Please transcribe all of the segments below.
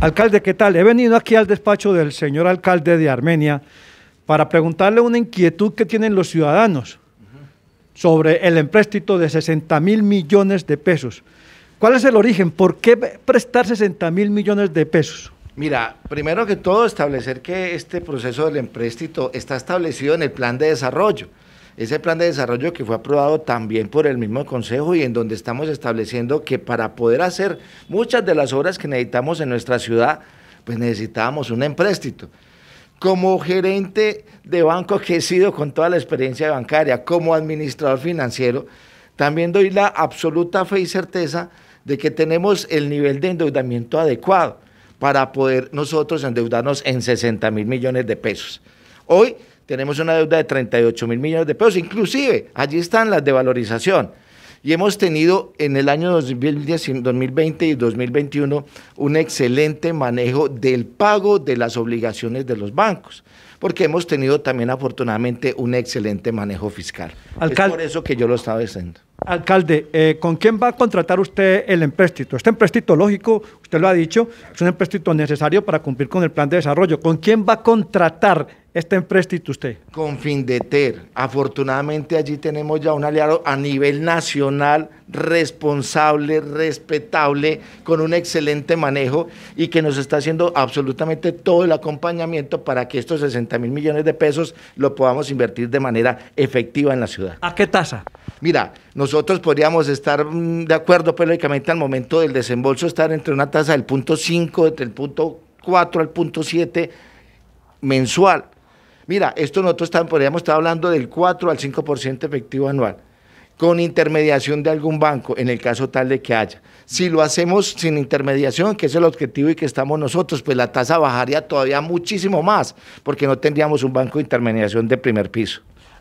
Alcalde, ¿qué tal? He venido aquí al despacho del señor alcalde de Armenia para preguntarle una inquietud que tienen los ciudadanos sobre el empréstito de 60 mil millones de pesos. ¿Cuál es el origen? ¿Por qué prestar 60 mil millones de pesos? Mira, primero que todo establecer que este proceso del empréstito está establecido en el plan de desarrollo ese plan de desarrollo que fue aprobado también por el mismo Consejo y en donde estamos estableciendo que para poder hacer muchas de las obras que necesitamos en nuestra ciudad, pues necesitábamos un empréstito. Como gerente de banco que he sido con toda la experiencia bancaria, como administrador financiero, también doy la absoluta fe y certeza de que tenemos el nivel de endeudamiento adecuado para poder nosotros endeudarnos en 60 mil millones de pesos. Hoy tenemos una deuda de 38 mil millones de pesos, inclusive allí están las de valorización. Y hemos tenido en el año 2020 y 2021 un excelente manejo del pago de las obligaciones de los bancos porque hemos tenido también afortunadamente un excelente manejo fiscal. Alcalde, es por eso que yo lo estaba diciendo. Alcalde, eh, ¿con quién va a contratar usted el empréstito? Este empréstito, lógico, usted lo ha dicho, es un empréstito necesario para cumplir con el plan de desarrollo. ¿Con quién va a contratar está en préstito usted. Con fin de ter. Afortunadamente allí tenemos ya un aliado a nivel nacional responsable, respetable, con un excelente manejo y que nos está haciendo absolutamente todo el acompañamiento para que estos 60 mil millones de pesos lo podamos invertir de manera efectiva en la ciudad. ¿A qué tasa? Mira, nosotros podríamos estar mm, de acuerdo, pero pues, al momento del desembolso estar entre una tasa del punto 5, entre el punto 4 al punto 7 mensual Mira, esto nosotros podríamos estar hablando del 4 al 5% efectivo anual, con intermediación de algún banco, en el caso tal de que haya. Si lo hacemos sin intermediación, que es el objetivo y que estamos nosotros, pues la tasa bajaría todavía muchísimo más, porque no tendríamos un banco de intermediación de primer piso.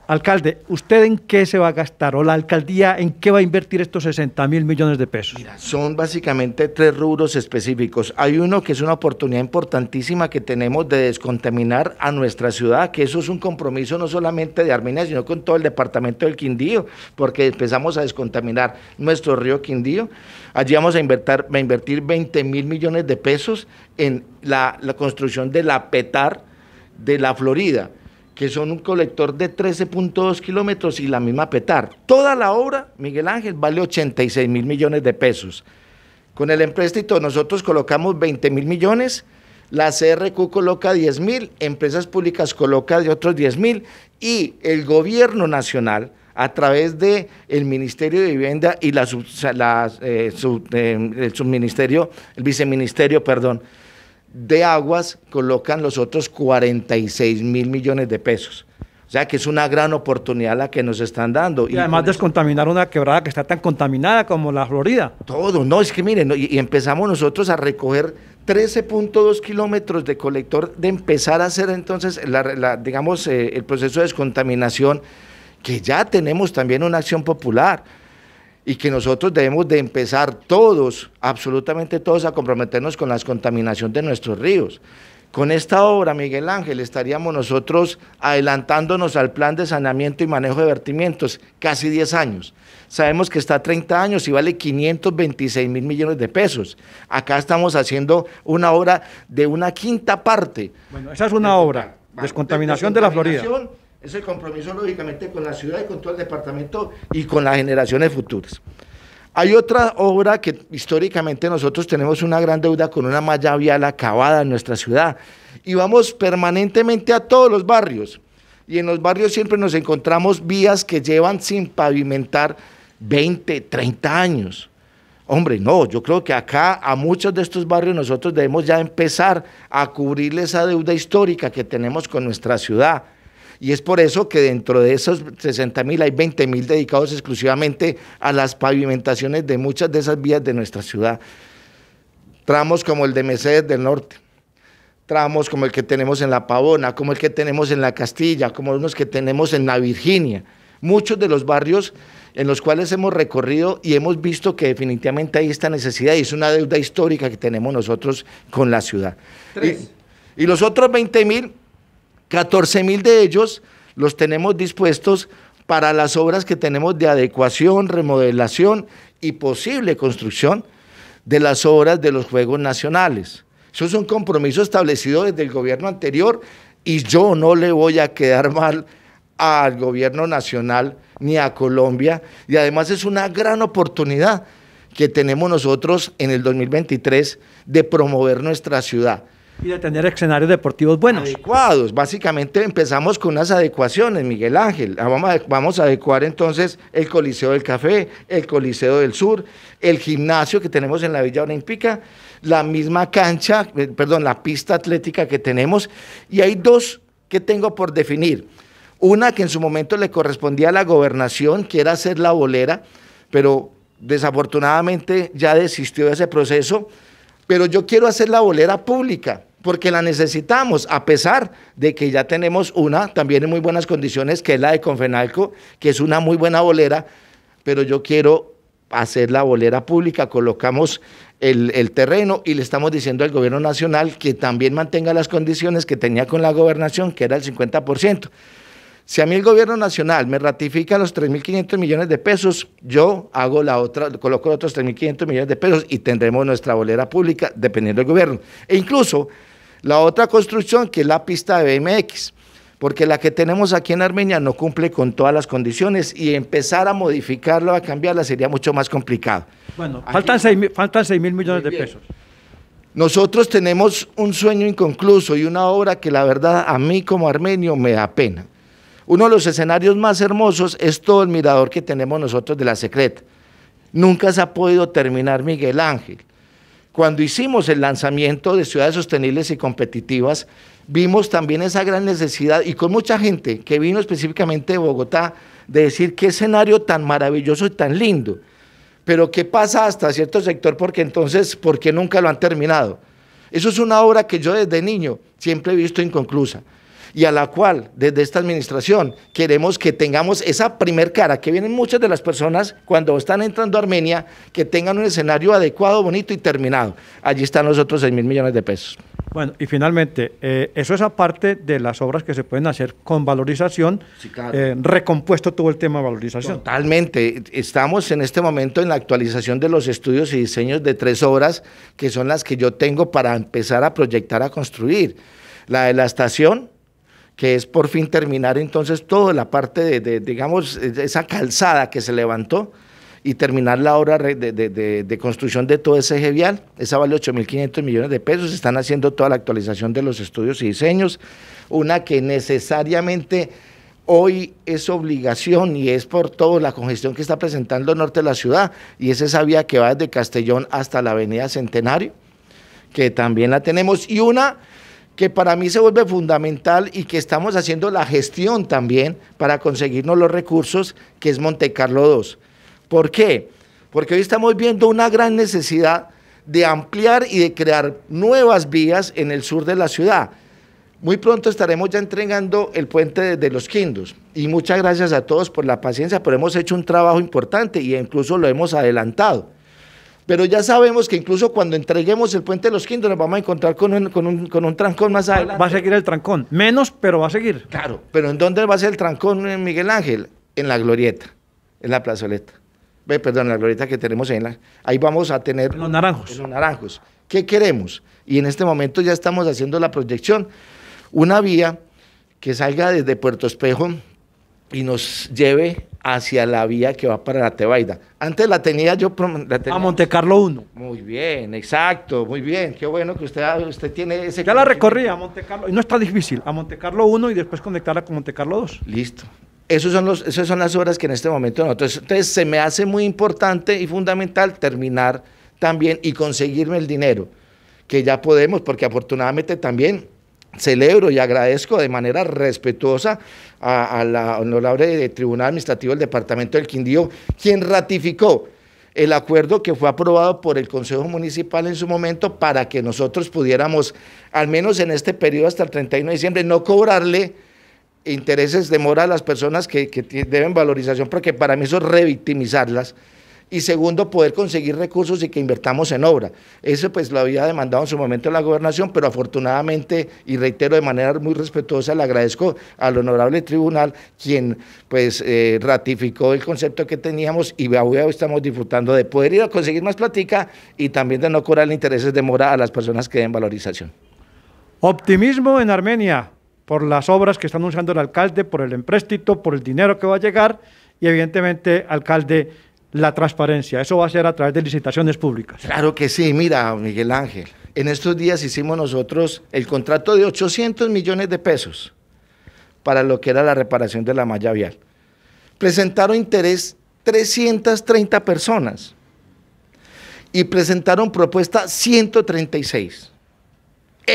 Alcalde, ¿usted en qué se va a gastar o la alcaldía en qué va a invertir estos 60 mil millones de pesos? son básicamente tres rubros específicos. Hay uno que es una oportunidad importantísima que tenemos de descontaminar a nuestra ciudad, que eso es un compromiso no solamente de Armenia, sino con todo el departamento del Quindío, porque empezamos a descontaminar nuestro río Quindío. Allí vamos a invertir, 20 mil millones de pesos en la, la construcción de la PETAR de la Florida que son un colector de 13.2 kilómetros y la misma Petar. Toda la obra, Miguel Ángel, vale 86 mil millones de pesos. Con el empréstito nosotros colocamos 20 mil millones, la CRQ coloca 10 mil, Empresas Públicas coloca de otros 10 mil y el gobierno nacional a través del el Ministerio de Vivienda y la, eh, eh, el subministerio, el viceministerio, perdón, de aguas colocan los otros 46 mil millones de pesos. O sea que es una gran oportunidad la que nos están dando. Y, además descontaminar una quebrada que está tan contaminada como la Florida. Todo, no, es que miren, y, empezamos nosotros a recoger 13.2 kilómetros de colector, de empezar a hacer entonces, digamos, eh, el proceso de descontaminación, que ya tenemos también una acción popular y que nosotros debemos de empezar todos, absolutamente todos, a comprometernos con la descontaminación de nuestros ríos. Con esta obra, Miguel Ángel, estaríamos nosotros adelantándonos al plan de saneamiento y manejo de vertimientos, casi 10 años. Sabemos que está 30 años y vale 526 mil millones de pesos. Acá estamos haciendo una obra de una quinta parte. Bueno, esa es una obra, descontaminación de la Florida. Es el compromiso, lógicamente, con la ciudad y con todo el departamento y con las generaciones futuras. Hay otra obra que históricamente nosotros tenemos una gran deuda con una malla vial acabada en nuestra ciudad y vamos permanentemente a todos los barrios. Y en los barrios siempre nos encontramos vías que llevan sin pavimentar 20, 30 años. Hombre, no, yo creo que acá a muchos de estos barrios nosotros debemos ya empezar a cubrirle esa deuda histórica que tenemos con nuestra ciudad. Y es por eso que dentro de esos 60 mil hay 20 mil dedicados exclusivamente a las pavimentaciones de muchas de esas vías de nuestra ciudad. Tramos como el de Mercedes del Norte, tramos como el que tenemos en La Pavona, como el que tenemos en La Castilla, como los que tenemos en La Virginia. Muchos de los barrios en los cuales hemos recorrido y hemos visto que definitivamente hay esta necesidad y es una deuda histórica que tenemos nosotros con la ciudad. Y, y los otros 20 mil 14 mil de ellos los tenemos dispuestos para las obras que tenemos de adecuación, remodelación y posible construcción de las obras de los Juegos Nacionales. Eso es un compromiso establecido desde el gobierno anterior y yo no le voy a quedar mal al gobierno nacional ni a Colombia. Y además es una gran oportunidad que tenemos nosotros en el 2023 de promover nuestra ciudad. Y de tener escenarios deportivos buenos. Adecuados. Básicamente empezamos con unas adecuaciones, Miguel Ángel. Ah, vamos a adecuar entonces el Coliseo del Café, el Coliseo del Sur, el gimnasio que tenemos en la Villa Olímpica, la misma cancha, eh, perdón, la pista atlética que tenemos. Y hay dos que tengo por definir. Una que en su momento le correspondía a la gobernación, que era hacer la bolera, pero desafortunadamente ya desistió de ese proceso. Pero yo quiero hacer la bolera pública porque la necesitamos, a pesar de que ya tenemos una también en muy buenas condiciones, que es la de Confenalco, que es una muy buena bolera, pero yo quiero hacer la bolera pública, colocamos el, terreno y le estamos diciendo al gobierno nacional que también mantenga las condiciones que tenía con la gobernación, que era el 50%. Si a mí el gobierno nacional me ratifica los 3.500 millones de pesos, yo hago la otra, coloco otros 3.500 millones de pesos y tendremos nuestra bolera pública dependiendo del gobierno. E incluso la otra construcción que es la pista de BMX, porque la que tenemos aquí en Armenia no cumple con todas las condiciones y empezar a modificarla, a cambiarla sería mucho más complicado. Bueno, faltan 6 seis mil millones de pesos. Nosotros tenemos un sueño inconcluso y una obra que la verdad a mí como armenio me da pena. Uno de los escenarios más hermosos es todo el mirador que tenemos nosotros de la Secreta. Nunca se ha podido terminar Miguel Ángel cuando hicimos el lanzamiento de Ciudades Sostenibles y Competitivas, vimos también esa gran necesidad y con mucha gente que vino específicamente de Bogotá de decir qué escenario tan maravilloso y tan lindo. Pero ¿qué pasa hasta cierto sector? Porque entonces, ¿por qué nunca lo han terminado? Eso es una obra que yo desde niño siempre he visto inconclusa y a la cual desde esta administración queremos que tengamos esa primer cara, que vienen muchas de las personas cuando están entrando a Armenia, que tengan un escenario adecuado, bonito y terminado. Allí están los otros 6 mil millones de pesos. Bueno, y finalmente, eh, eso es aparte de las obras que se pueden hacer con valorización, sí, claro. Eh, recompuesto todo el tema de valorización. Totalmente, estamos en este momento en la actualización de los estudios y diseños de tres obras que son las que yo tengo para empezar a proyectar, a construir. La de la estación, que es por fin terminar entonces toda la parte de, digamos, esa calzada que se levantó y terminar la obra de, construcción de todo ese eje Esa vale 8.500 millones de pesos. Están haciendo toda la actualización de los estudios y diseños. Una que necesariamente hoy es obligación y es por toda la congestión que está presentando el norte de la ciudad, y es esa vía que va desde Castellón hasta la Avenida Centenario, que también la tenemos, y una que para mí se vuelve fundamental y que estamos haciendo la gestión también para conseguirnos los recursos, que es Monte Carlo II. ¿Por qué? Porque hoy estamos viendo una gran necesidad de ampliar y de crear nuevas vías en el sur de la ciudad. Muy pronto estaremos ya entregando el puente de los Quindos. Y muchas gracias a todos por la paciencia, pero hemos hecho un trabajo importante y incluso lo hemos adelantado pero ya sabemos que incluso cuando entreguemos el puente de los Quindos nos vamos a encontrar con un, trancón más alto. Va a seguir el trancón, menos, pero va a seguir. Claro, pero ¿en dónde va a ser el trancón, en eh, Miguel Ángel? En la glorieta, en la plazoleta. Ve, perdón, la glorieta que tenemos ahí en la... Ahí vamos a tener... los naranjos. los naranjos. ¿Qué queremos? Y en este momento ya estamos haciendo la proyección. Una vía que salga desde Puerto Espejo y nos lleve hacia la vía que va para la Tebaida. Antes la tenía yo... A Monte Carlo 1. Muy bien, exacto, muy bien. Qué bueno que usted, usted tiene ese... Ya la recorrí a Monte Carlo, y no está difícil, a Monte Carlo 1 y después conectarla con Monte Carlo 2. Listo. Esos son los, esas son las obras que en este momento no. Entonces, entonces se me hace muy importante y fundamental terminar también y conseguirme el dinero, que ya podemos, porque afortunadamente también celebro y agradezco de manera respetuosa a, la honorable Tribunal Administrativo del Departamento del Quindío, quien ratificó el acuerdo que fue aprobado por el Consejo Municipal en su momento para que nosotros pudiéramos, al menos en este periodo hasta el 31 de diciembre, no cobrarle intereses de mora a las personas que deben valorización, porque para mí eso es revictimizarlas y segundo, poder conseguir recursos y que invertamos en obra. Eso pues lo había demandado en su momento la gobernación, pero afortunadamente, y reitero de manera muy respetuosa, le agradezco al honorable tribunal, quien pues eh, ratificó el concepto que teníamos y hoy estamos disfrutando de poder ir a conseguir más plática y también de no cobrar intereses de mora a las personas que den valorización. Optimismo en Armenia por las obras que está anunciando el alcalde, por el empréstito, por el dinero que va a llegar y evidentemente, alcalde, la transparencia. Eso va a ser a través de licitaciones públicas. Claro que sí, mira, Miguel Ángel. En estos días hicimos nosotros el contrato de 800 millones de pesos para lo que era la reparación de la malla vial. Presentaron interés 330 personas y presentaron propuesta 136.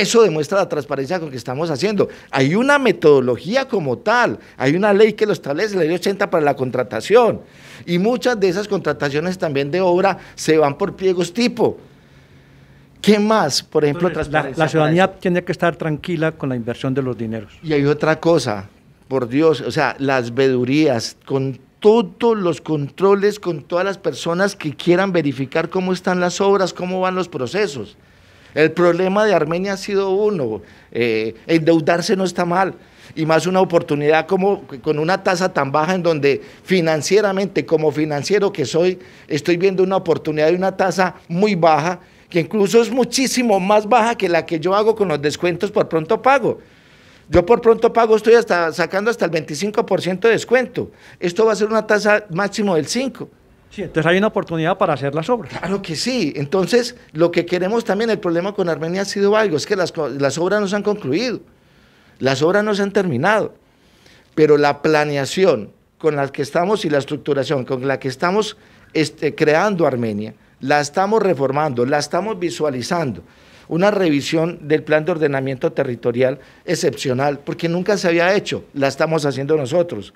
Eso demuestra la transparencia con que estamos haciendo. Hay una metodología como tal, hay una ley que lo establece, la ley 80 para la contratación. Y muchas de esas contrataciones también de obra se van por pliegos tipo. ¿Qué más? Por ejemplo, la, la, ciudadanía tiene que estar tranquila con la inversión de los dineros. Y hay otra cosa, por Dios, o sea, las vedurías, con todos los controles, con todas las personas que quieran verificar cómo están las obras, cómo van los procesos. El problema de Armenia ha sido uno, eh, endeudarse no está mal, y más una oportunidad como con una tasa tan baja en donde financieramente, como financiero que soy, estoy viendo una oportunidad de una tasa muy baja, que incluso es muchísimo más baja que la que yo hago con los descuentos por pronto pago. Yo por pronto pago estoy hasta, sacando hasta el 25% de descuento. Esto va a ser una tasa máximo del 5%. Sí, entonces hay una oportunidad para hacer las obras. Claro que sí. Entonces, lo que queremos también, el problema con Armenia ha sido algo, es que las, las obras no se han concluido, las obras no se han terminado, pero la planeación con la que estamos y la estructuración con la que estamos este, creando Armenia, la estamos reformando, la estamos visualizando. Una revisión del plan de ordenamiento territorial excepcional, porque nunca se había hecho, la estamos haciendo nosotros.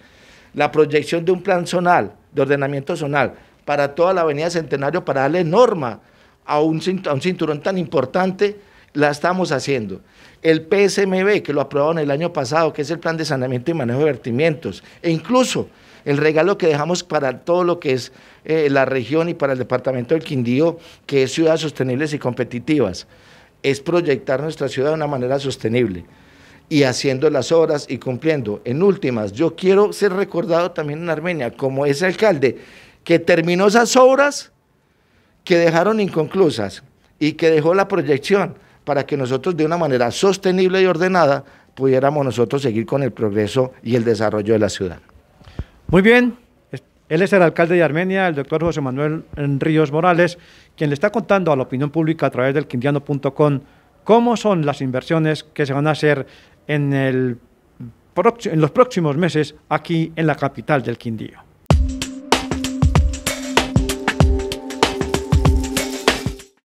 La proyección de un plan zonal, de ordenamiento zonal, para toda la avenida Centenario para darle norma a un, cinturón tan importante, la estamos haciendo. El PSMB, que lo aprobaron el año pasado, que es el plan de saneamiento y manejo de vertimientos, e incluso el regalo que dejamos para todo lo que es eh, la región y para el departamento del Quindío, que es ciudades sostenibles y competitivas, es proyectar nuestra ciudad de una manera sostenible y haciendo las obras y cumpliendo. En últimas, yo quiero ser recordado también en Armenia como ese alcalde que terminó esas obras que dejaron inconclusas y que dejó la proyección para que nosotros de una manera sostenible y ordenada pudiéramos nosotros seguir con el progreso y el desarrollo de la ciudad. Muy bien, él es el alcalde de Armenia, el doctor José Manuel Ríos Morales, quien le está contando a la opinión pública a través del quindiano.com cómo son las inversiones que se van a hacer en, el, en los próximos meses aquí en la capital del Quindío.